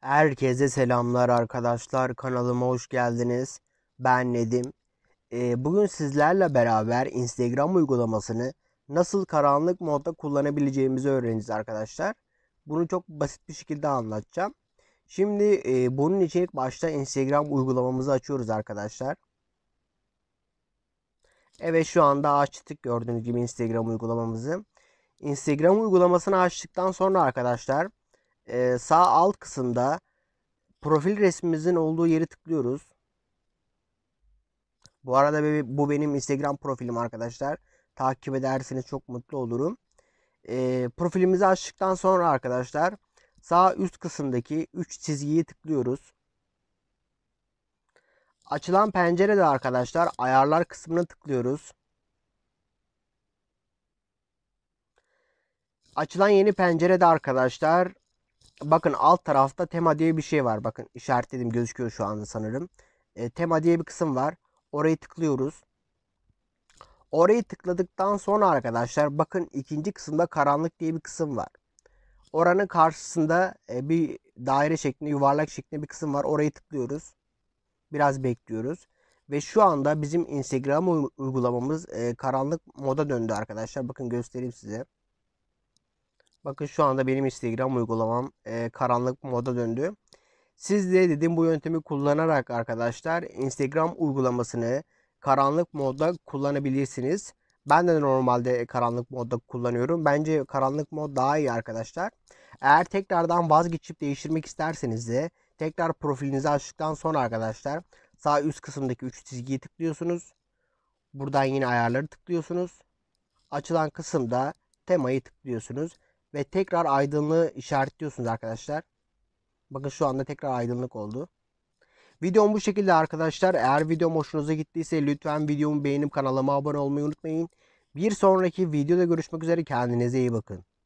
Herkese selamlar arkadaşlar. Kanalıma hoş geldiniz. Ben Nedim. Ee, bugün sizlerle beraber Instagram uygulamasını nasıl karanlık modda kullanabileceğimizi öğreneceğiz arkadaşlar. Bunu çok basit bir şekilde anlatacağım. Şimdi e, bunun için ilk başta Instagram uygulamamızı açıyoruz arkadaşlar. Evet şu anda açtık gördüğünüz gibi Instagram uygulamamızı. Instagram uygulamasını açtıktan sonra arkadaşlar e, sağ alt kısımda profil resmimizin olduğu yeri tıklıyoruz. Bu arada bu benim Instagram profilim arkadaşlar. Takip ederseniz çok mutlu olurum. E, profilimizi açtıktan sonra arkadaşlar sağ üst kısımdaki 3 çizgiyi tıklıyoruz. Açılan pencerede arkadaşlar ayarlar kısmına tıklıyoruz. Açılan yeni pencerede arkadaşlar Bakın alt tarafta tema diye bir şey var. Bakın işaretledim gözüküyor şu anda sanırım. E, tema diye bir kısım var. Orayı tıklıyoruz. Orayı tıkladıktan sonra arkadaşlar bakın ikinci kısımda karanlık diye bir kısım var. Oranın karşısında e, bir daire şeklinde yuvarlak şeklinde bir kısım var. Orayı tıklıyoruz. Biraz bekliyoruz. Ve şu anda bizim Instagram uygulamamız e, karanlık moda döndü arkadaşlar. Bakın göstereyim size. Bakın şu anda benim Instagram uygulamam e, karanlık moda döndü. Siz de dedim bu yöntemi kullanarak arkadaşlar Instagram uygulamasını karanlık modda kullanabilirsiniz. Ben de normalde karanlık modda kullanıyorum. Bence karanlık mod daha iyi arkadaşlar. Eğer tekrardan vazgeçip değiştirmek isterseniz de tekrar profilinizi açtıktan sonra arkadaşlar sağ üst kısımdaki 3 çizgiyi tıklıyorsunuz. Buradan yine ayarları tıklıyorsunuz. Açılan kısımda temayı tıklıyorsunuz ve tekrar aydınlığı işaretliyorsunuz arkadaşlar. Bakın şu anda tekrar aydınlık oldu. Videom bu şekilde arkadaşlar. Eğer videom hoşunuza gittiyse lütfen videomu beğenip kanalıma abone olmayı unutmayın. Bir sonraki videoda görüşmek üzere. Kendinize iyi bakın.